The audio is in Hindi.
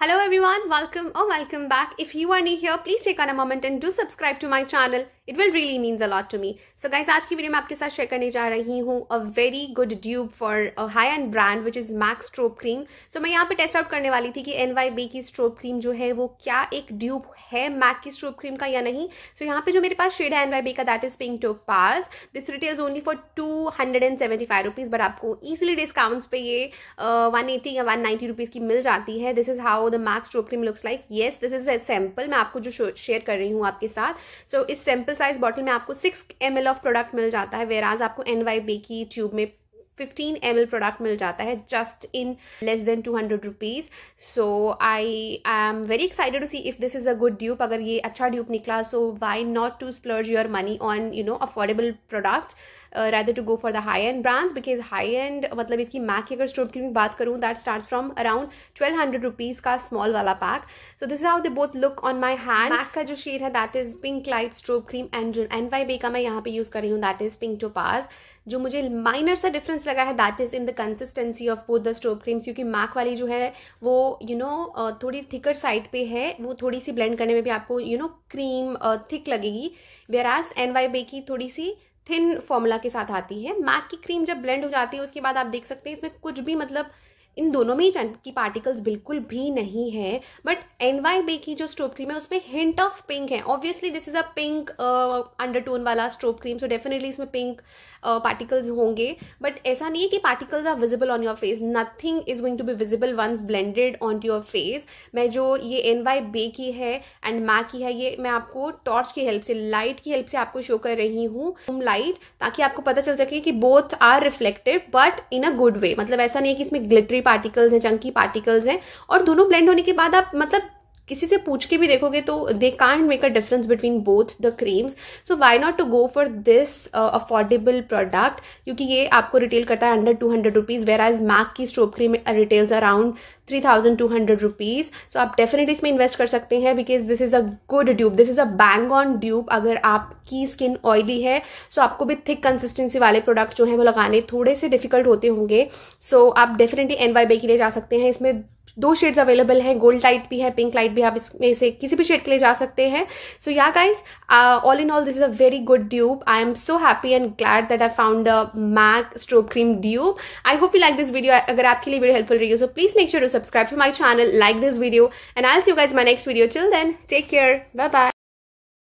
Hello everyone, welcome or welcome back. If you are new here, please take on a moment and do subscribe to my channel it will really means a lot to me so guys आज की वीडियो में आपके साथ शेयर करने जा रही हूँ a very good dupe for high end brand which is Mac's strobe cream सो मैं यहाँ पे टेस्ट आउट करने वाली थी कि एन वाई बी की स्ट्रोप क्रीम जो है वो क्या एक ड्यूब है मैक की स्ट्रोप क्रीम का या नहीं सो so, यहाँ पे जो मेरे पास शेड है एन वाई बी का that is pink topaz this retails only for two hundred and seventy five rupees but आपको ईजिली डिस्काउंट्स पे ये वन uh, एटी या वन नाइन्टी रुपीज़ की मिल जाती है this is how the Mac's strobe cream looks like yes this is a sample मैं आपको जो शेयर कर रही हूँ आपके साथ सो so, इस सैम्पल साइज बॉटल में आपको सिक्स एम ऑफ प्रोडक्ट मिल जाता है वेराज आपको एन वाई बी की ट्यूब में फिफ्टीन एम प्रोडक्ट मिल जाता है just in less than two hundred rupees so I I am very excited to see if this is a good dupe अगर ये अच्छा ड्यूप निकला so why not to splurge your money on you know affordable product rather to go for the high and brands because high end मतलब इसकी मैक की अगर स्टोर की बात करूँ that start from around twelve hundred rupees का स्मॉल वाला pack so this how they both look on my hand Mac का जो शेड है that is pink light strobe cream and N Y Bae का मैं यहाँ पे यूज़ कर रही हूँ that is pink topaz जो मुझे माइनर सा डिफरेंस लगा है that is in the consistency of both the strobe creams क्योंकि मैक वाली जो है वो you you know know, uh, थोड़ी थिकर साइड पे है वो थोड़ी सी ब्लेंड करने में भी आपको यू नो क्रीम थिक लगेगी वेरास एन वाई बे की थोड़ी सी थिन फॉर्मूला के साथ आती है मैक की क्रीम जब ब्लेंड हो जाती है उसके बाद आप देख सकते हैं इसमें कुछ भी मतलब इन दोनों में ही की पार्टिकल्स बिल्कुल भी नहीं है बट एन वाई बे की जो स्ट्रोप क्रीम है उसमें हिंट ऑफ पिंक है obviously this is a pink undertone वाला स्ट्रोप क्रीम सो डेफिनेटली इसमें पिंक पार्टिकल्स uh, होंगे बट ऐसा नहीं है कि particles are visible on your face nothing is going to be visible once blended on your face मैं जो ये एन वाई बे की है एंड मै की है ये मैं आपको टॉर्च की हेल्प से लाइट की हेल्प से आपको शो कर रही हूँ लाइट ताकि आपको पता चल सके कि both are reflected but in a good way मतलब ऐसा नहीं है कि इसमें ग्लिटरी पार्टिकल्स हैं चंकी पार्टिकल्स हैं और दोनों ब्लेंड होने के बाद आप मतलब किसी से पूछ के भी देखोगे तो they can't make a difference between both the creams so why not to go for this affordable product क्योंकि ये आपको रिटेल करता है under two hundred rupees whereas Mac की strobe cream retails around three thousand two hundred rupees so आप डेफिनेटली इसमें इन्वेस्ट कर सकते हैं because this is a good dupe this is a bang on dupe अगर आप की स्किन ऑयली है सो आपको भी थिक कंसिस्टेंसी वाले प्रोडक्ट जो हैं वो लगाने थोड़े से डिफिकल्ट होते होंगे सो so, आप डेफिनेटली एन वाई बे के लिए जा सकते हैं इसमें दो शेड्स अवेलेबल हैं गोल्ड लाइट भी है पिंक लाइट भी आप इसमें से किसी भी शेड के लिए जा सकते हैं so yeah guys all in all this is a very good dupe I am so happy and glad that I found a Mac strobe cream dupe I hope you like this video अगर आपके लिए वीडियो हेल्पफुल रही हो so please make sure to subscribe to my channel like this video and I see you guys my next video till then take care bye bye